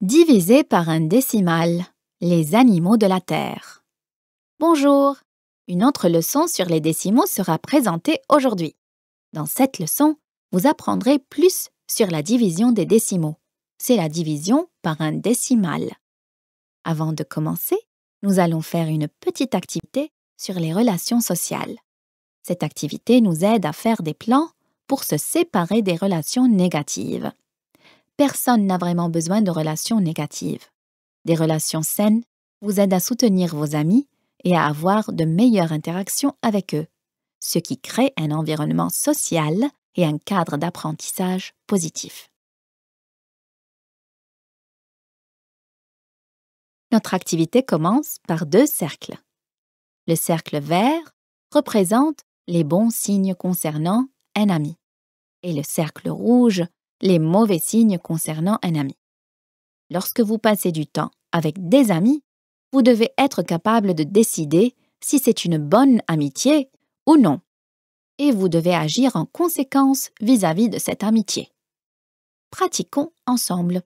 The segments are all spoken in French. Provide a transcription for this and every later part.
divisé par un décimal, les animaux de la Terre. Bonjour Une autre leçon sur les décimaux sera présentée aujourd'hui. Dans cette leçon, vous apprendrez plus sur la division des décimaux. C'est la division par un décimal. Avant de commencer, nous allons faire une petite activité sur les relations sociales. Cette activité nous aide à faire des plans pour se séparer des relations négatives personne n'a vraiment besoin de relations négatives. Des relations saines vous aident à soutenir vos amis et à avoir de meilleures interactions avec eux, ce qui crée un environnement social et un cadre d'apprentissage positif. Notre activité commence par deux cercles. Le cercle vert représente les bons signes concernant un ami et le cercle rouge les mauvais signes concernant un ami. Lorsque vous passez du temps avec des amis, vous devez être capable de décider si c'est une bonne amitié ou non. Et vous devez agir en conséquence vis-à-vis de cette amitié. Pratiquons ensemble.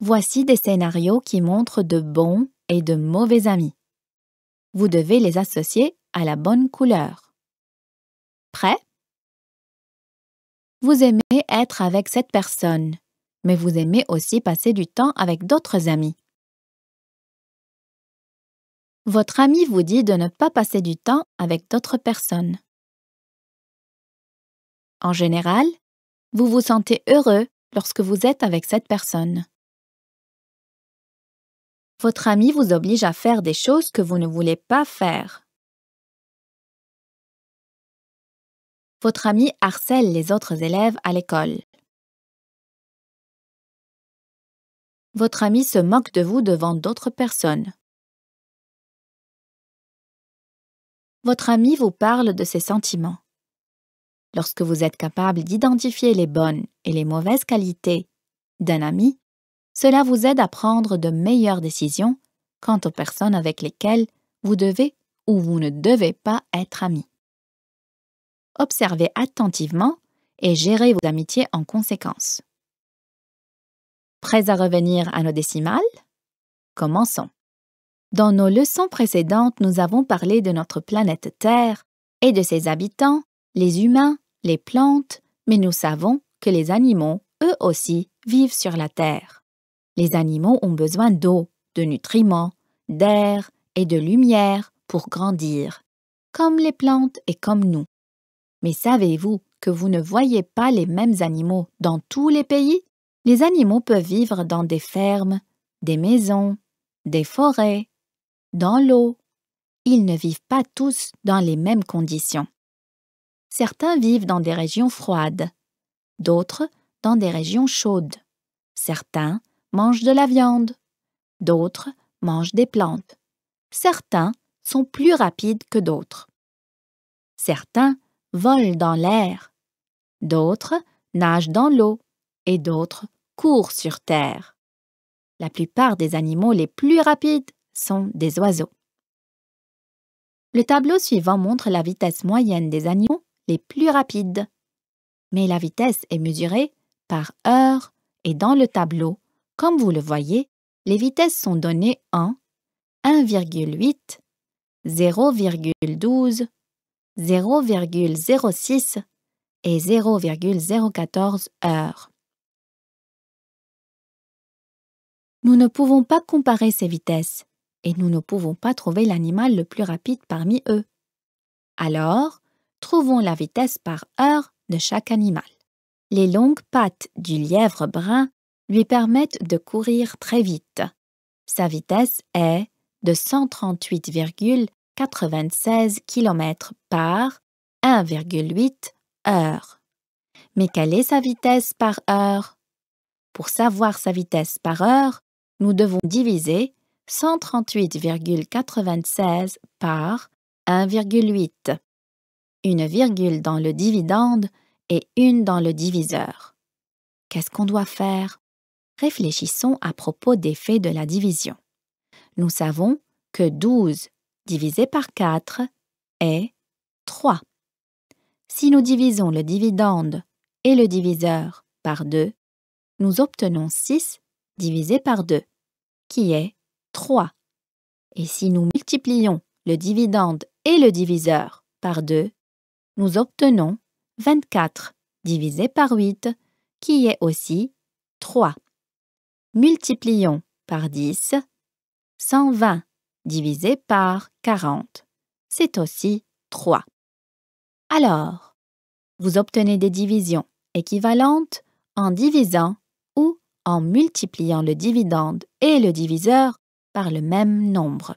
Voici des scénarios qui montrent de bons et de mauvais amis. Vous devez les associer à la bonne couleur. Prêt vous aimez être avec cette personne, mais vous aimez aussi passer du temps avec d'autres amis. Votre ami vous dit de ne pas passer du temps avec d'autres personnes. En général, vous vous sentez heureux lorsque vous êtes avec cette personne. Votre ami vous oblige à faire des choses que vous ne voulez pas faire. Votre ami harcèle les autres élèves à l'école. Votre ami se moque de vous devant d'autres personnes. Votre ami vous parle de ses sentiments. Lorsque vous êtes capable d'identifier les bonnes et les mauvaises qualités d'un ami, cela vous aide à prendre de meilleures décisions quant aux personnes avec lesquelles vous devez ou vous ne devez pas être ami observez attentivement et gérez vos amitiés en conséquence. Prêts à revenir à nos décimales Commençons. Dans nos leçons précédentes, nous avons parlé de notre planète Terre et de ses habitants, les humains, les plantes, mais nous savons que les animaux, eux aussi, vivent sur la Terre. Les animaux ont besoin d'eau, de nutriments, d'air et de lumière pour grandir, comme les plantes et comme nous. Mais savez-vous que vous ne voyez pas les mêmes animaux dans tous les pays Les animaux peuvent vivre dans des fermes, des maisons, des forêts, dans l'eau. Ils ne vivent pas tous dans les mêmes conditions. Certains vivent dans des régions froides, d'autres dans des régions chaudes. Certains mangent de la viande, d'autres mangent des plantes. Certains sont plus rapides que d'autres. Certains volent dans l'air, d'autres nagent dans l'eau et d'autres courent sur terre. La plupart des animaux les plus rapides sont des oiseaux. Le tableau suivant montre la vitesse moyenne des animaux les plus rapides. Mais la vitesse est mesurée par heure et dans le tableau, comme vous le voyez, les vitesses sont données en 1,8, 0,12, 0,06 et 0,014 heures. Nous ne pouvons pas comparer ces vitesses et nous ne pouvons pas trouver l'animal le plus rapide parmi eux. Alors, trouvons la vitesse par heure de chaque animal. Les longues pattes du lièvre brun lui permettent de courir très vite. Sa vitesse est de 138, 96 km par 1,8 heure. Mais quelle est sa vitesse par heure Pour savoir sa vitesse par heure, nous devons diviser 138,96 par 1,8. Une virgule dans le dividende et une dans le diviseur. Qu'est-ce qu'on doit faire Réfléchissons à propos des faits de la division. Nous savons que 12 divisé par 4 est 3. Si nous divisons le dividende et le diviseur par 2, nous obtenons 6 divisé par 2, qui est 3. Et si nous multiplions le dividende et le diviseur par 2, nous obtenons 24 divisé par 8, qui est aussi 3. Multiplions par 10, 120 divisé par 40, c'est aussi 3. Alors, vous obtenez des divisions équivalentes en divisant ou en multipliant le dividende et le diviseur par le même nombre.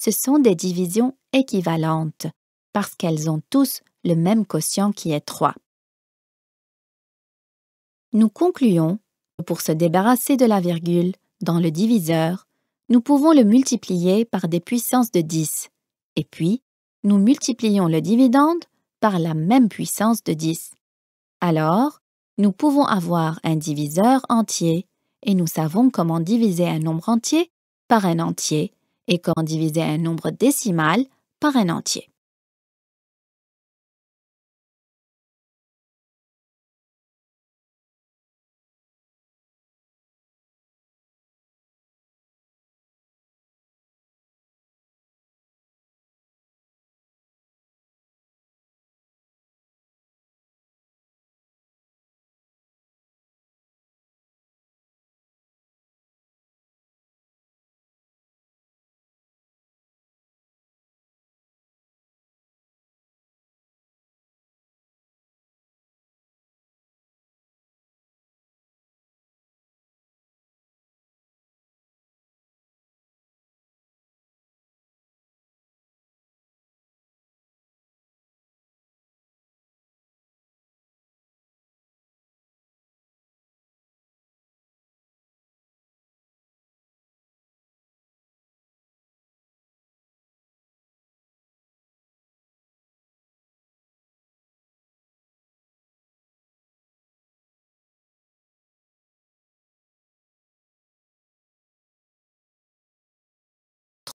Ce sont des divisions équivalentes parce qu'elles ont tous le même quotient qui est 3. Nous concluons que pour se débarrasser de la virgule dans le diviseur, nous pouvons le multiplier par des puissances de 10. Et puis, nous multiplions le dividende par la même puissance de 10. Alors, nous pouvons avoir un diviseur entier et nous savons comment diviser un nombre entier par un entier et comment diviser un nombre décimal par un entier.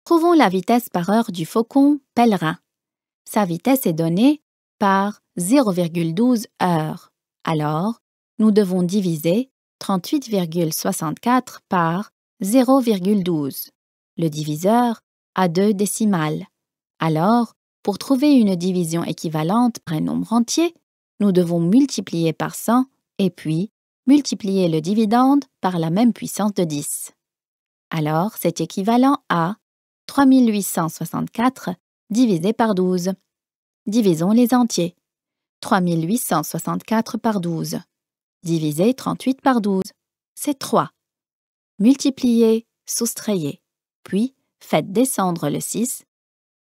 Trouvons la vitesse par heure du faucon pèlerin. Sa vitesse est donnée par 0,12 heures. Alors, nous devons diviser 38,64 par 0,12. Le diviseur a deux décimales. Alors, pour trouver une division équivalente par un nombre entier, nous devons multiplier par 100 et puis multiplier le dividende par la même puissance de 10. Alors, c'est équivalent à 3864 divisé par 12. Divisons les entiers. 3864 par 12. Divisé 38 par 12. C'est 3. Multipliez, soustrayez, puis faites descendre le 6.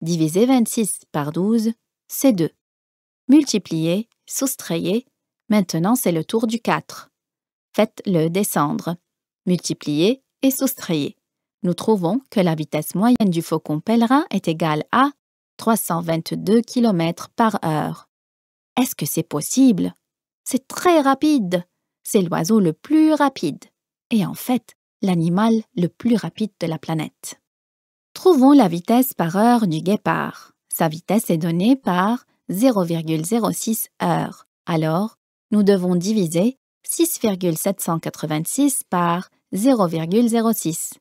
Divisez 26 par 12, c'est 2. Multipliez, soustrayez, maintenant c'est le tour du 4. Faites-le descendre. Multipliez et soustrayez nous trouvons que la vitesse moyenne du faucon pèlerin est égale à 322 km par heure. Est-ce que c'est possible C'est très rapide C'est l'oiseau le plus rapide et en fait l'animal le plus rapide de la planète. Trouvons la vitesse par heure du guépard. Sa vitesse est donnée par 0,06 heures. Alors, nous devons diviser 6,786 par 0,06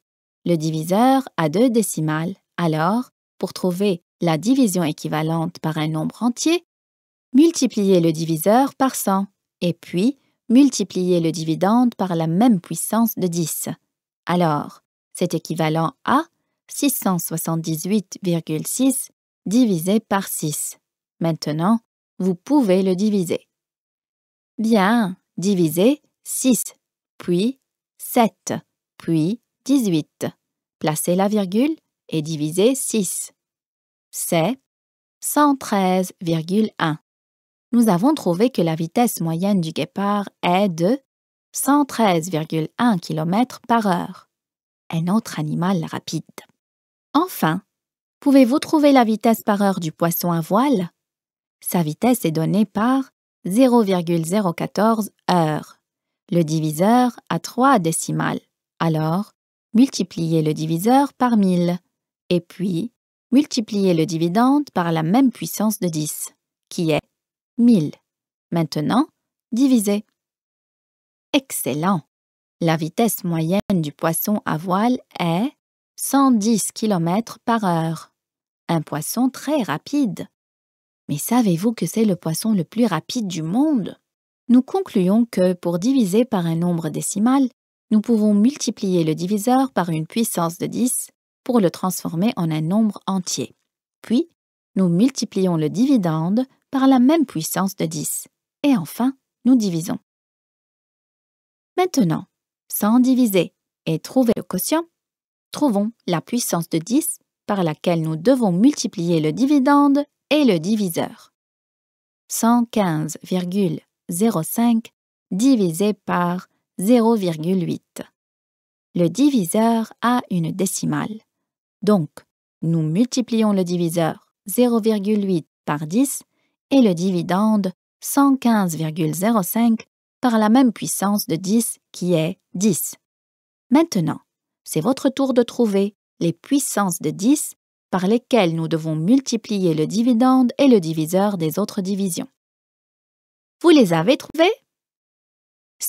le diviseur a deux décimales, alors, pour trouver la division équivalente par un nombre entier, multipliez le diviseur par 100 et puis multipliez le dividende par la même puissance de 10. Alors, c'est équivalent à 678,6 divisé par 6. Maintenant, vous pouvez le diviser. Bien, divisez 6, puis 7, puis 18. Placez la virgule et divisez 6. C'est 113,1. Nous avons trouvé que la vitesse moyenne du guépard est de 113,1 km par heure. Un autre animal rapide. Enfin, pouvez-vous trouver la vitesse par heure du poisson à voile Sa vitesse est donnée par 0,014 heures. Le diviseur a 3 décimales. Alors, multipliez le diviseur par 1000, et puis multipliez le dividende par la même puissance de 10, qui est 1000. Maintenant, divisez. Excellent La vitesse moyenne du poisson à voile est 110 km par heure. Un poisson très rapide. Mais savez-vous que c'est le poisson le plus rapide du monde Nous concluons que pour diviser par un nombre décimal, nous pouvons multiplier le diviseur par une puissance de 10 pour le transformer en un nombre entier. Puis, nous multiplions le dividende par la même puissance de 10. Et enfin, nous divisons. Maintenant, sans diviser et trouver le quotient, trouvons la puissance de 10 par laquelle nous devons multiplier le dividende et le diviseur. 115,05 divisé par 0,8. Le diviseur a une décimale. Donc, nous multiplions le diviseur 0,8 par 10 et le dividende 115,05 par la même puissance de 10 qui est 10. Maintenant, c'est votre tour de trouver les puissances de 10 par lesquelles nous devons multiplier le dividende et le diviseur des autres divisions. Vous les avez trouvées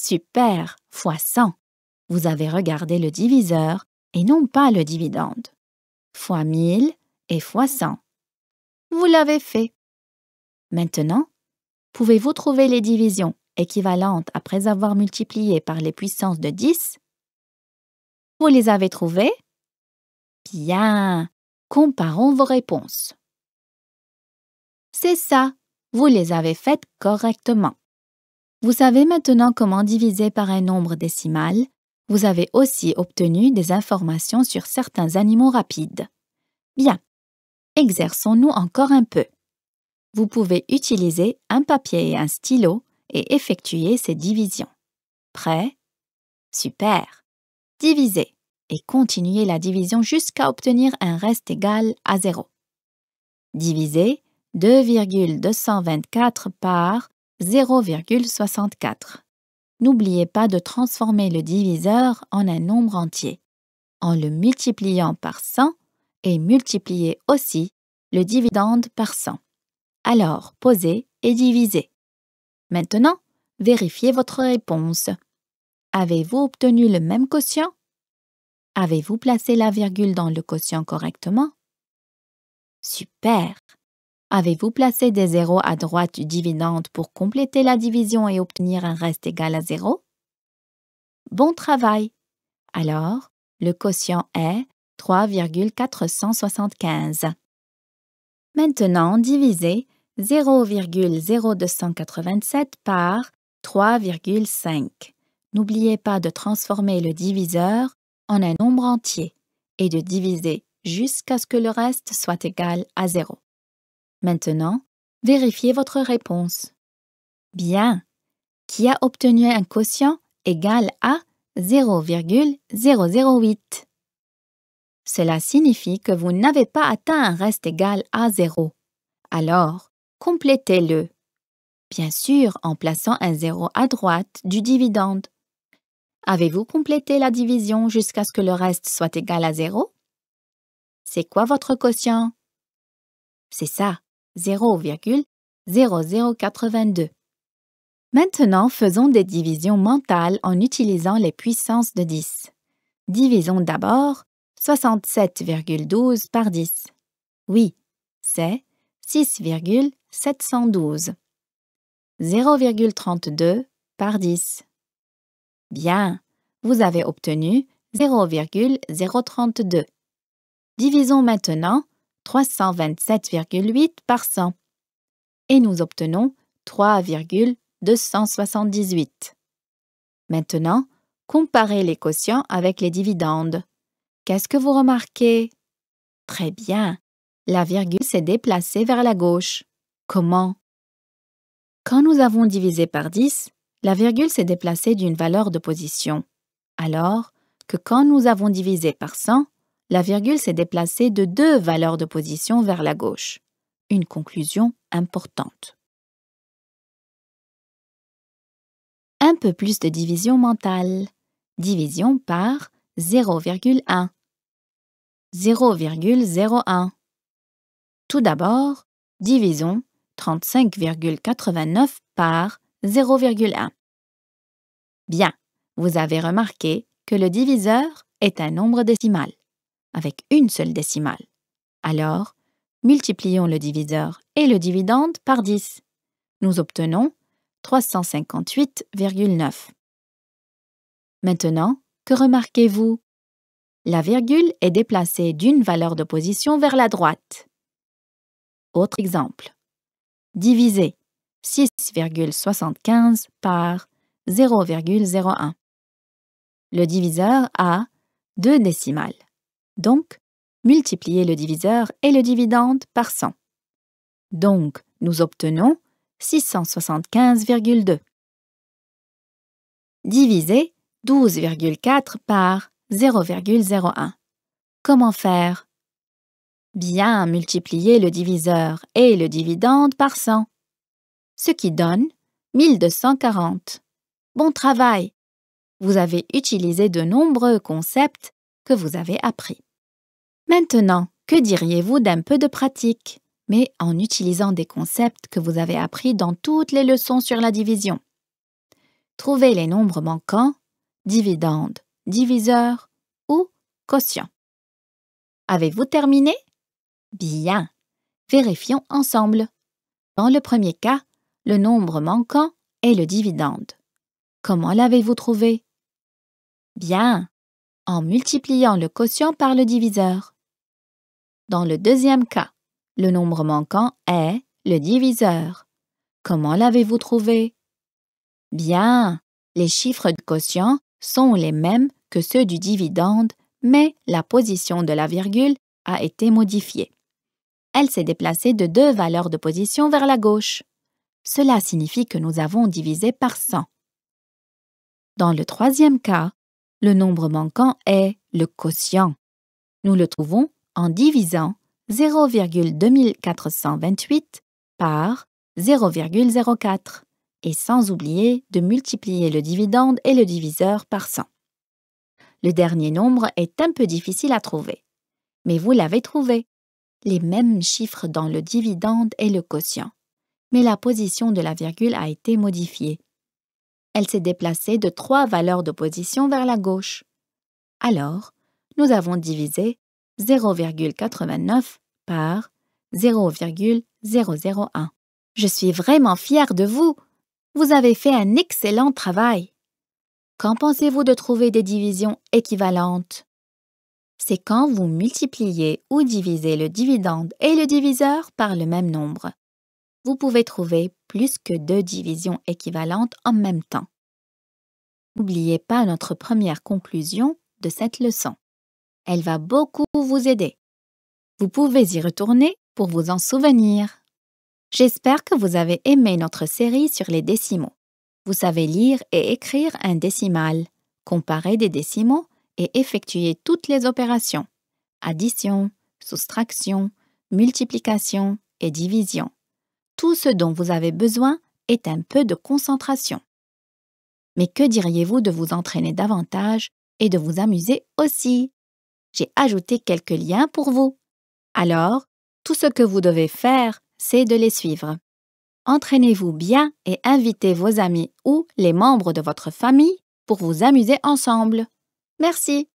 Super, fois 100. Vous avez regardé le diviseur et non pas le dividende. Fois 1000 et fois 100. Vous l'avez fait. Maintenant, pouvez-vous trouver les divisions équivalentes après avoir multiplié par les puissances de 10 Vous les avez trouvées Bien. Comparons vos réponses. C'est ça, vous les avez faites correctement. Vous savez maintenant comment diviser par un nombre décimal. Vous avez aussi obtenu des informations sur certains animaux rapides. Bien, exerçons-nous encore un peu. Vous pouvez utiliser un papier et un stylo et effectuer ces divisions. Prêt Super Divisez et continuez la division jusqu'à obtenir un reste égal à 0. Divisez 2,224 par 0,64. N'oubliez pas de transformer le diviseur en un nombre entier en le multipliant par 100 et multipliez aussi le dividende par 100. Alors, posez et divisez. Maintenant, vérifiez votre réponse. Avez-vous obtenu le même quotient Avez-vous placé la virgule dans le quotient correctement Super Avez-vous placé des zéros à droite du dividende pour compléter la division et obtenir un reste égal à zéro Bon travail Alors, le quotient est 3,475. Maintenant, divisez 0,0287 par 3,5. N'oubliez pas de transformer le diviseur en un nombre entier et de diviser jusqu'à ce que le reste soit égal à 0. Maintenant, vérifiez votre réponse. Bien. Qui a obtenu un quotient égal à 0,008 Cela signifie que vous n'avez pas atteint un reste égal à 0. Alors, complétez-le. Bien sûr, en plaçant un 0 à droite du dividende. Avez-vous complété la division jusqu'à ce que le reste soit égal à 0 C'est quoi votre quotient C'est ça, 0,0082. Maintenant, faisons des divisions mentales en utilisant les puissances de 10. Divisons d'abord 67,12 par 10. Oui, c'est 6,712. 0,32 par 10. Bien, vous avez obtenu 0,032. Divisons maintenant 327,8 par 100 et nous obtenons 3,278. Maintenant, comparez les quotients avec les dividendes. Qu'est-ce que vous remarquez Très bien, la virgule s'est déplacée vers la gauche. Comment Quand nous avons divisé par 10, la virgule s'est déplacée d'une valeur de position, alors que quand nous avons divisé par 100, la virgule s'est déplacée de deux valeurs de position vers la gauche. Une conclusion importante. Un peu plus de division mentale. Division par 0,1. 0,01. Tout d'abord, division 35,89 par 0,1. Bien, vous avez remarqué que le diviseur est un nombre décimal avec une seule décimale. Alors, multiplions le diviseur et le dividende par 10. Nous obtenons 358,9. Maintenant, que remarquez-vous La virgule est déplacée d'une valeur de position vers la droite. Autre exemple. Diviser 6,75 par 0,01. Le diviseur a deux décimales. Donc, multipliez le diviseur et le dividende par 100. Donc, nous obtenons 675,2. Diviser 12,4 par 0,01. Comment faire Bien multiplier le diviseur et le dividende par 100, ce qui donne 1240. Bon travail Vous avez utilisé de nombreux concepts que vous avez appris. Maintenant, que diriez-vous d'un peu de pratique, mais en utilisant des concepts que vous avez appris dans toutes les leçons sur la division Trouvez les nombres manquants, dividende, diviseur ou quotient. Avez-vous terminé Bien. Vérifions ensemble. Dans le premier cas, le nombre manquant est le dividende. Comment l'avez-vous trouvé Bien en multipliant le quotient par le diviseur. Dans le deuxième cas, le nombre manquant est le diviseur. Comment l'avez-vous trouvé Bien, les chiffres du quotient sont les mêmes que ceux du dividende, mais la position de la virgule a été modifiée. Elle s'est déplacée de deux valeurs de position vers la gauche. Cela signifie que nous avons divisé par 100. Dans le troisième cas, le nombre manquant est le quotient. Nous le trouvons en divisant 0,2428 par 0,04 et sans oublier de multiplier le dividende et le diviseur par 100. Le dernier nombre est un peu difficile à trouver, mais vous l'avez trouvé. Les mêmes chiffres dans le dividende et le quotient, mais la position de la virgule a été modifiée elle s'est déplacée de trois valeurs d'opposition vers la gauche. Alors, nous avons divisé 0,89 par 0,001. Je suis vraiment fière de vous. Vous avez fait un excellent travail. Qu'en pensez-vous de trouver des divisions équivalentes C'est quand vous multipliez ou divisez le dividende et le diviseur par le même nombre. Vous pouvez trouver plus que deux divisions équivalentes en même temps. N'oubliez pas notre première conclusion de cette leçon. Elle va beaucoup vous aider. Vous pouvez y retourner pour vous en souvenir. J'espère que vous avez aimé notre série sur les décimaux. Vous savez lire et écrire un décimal, comparer des décimaux et effectuer toutes les opérations addition, soustraction, multiplication et division tout ce dont vous avez besoin est un peu de concentration. Mais que diriez-vous de vous entraîner davantage et de vous amuser aussi J'ai ajouté quelques liens pour vous. Alors, tout ce que vous devez faire, c'est de les suivre. Entraînez-vous bien et invitez vos amis ou les membres de votre famille pour vous amuser ensemble. Merci.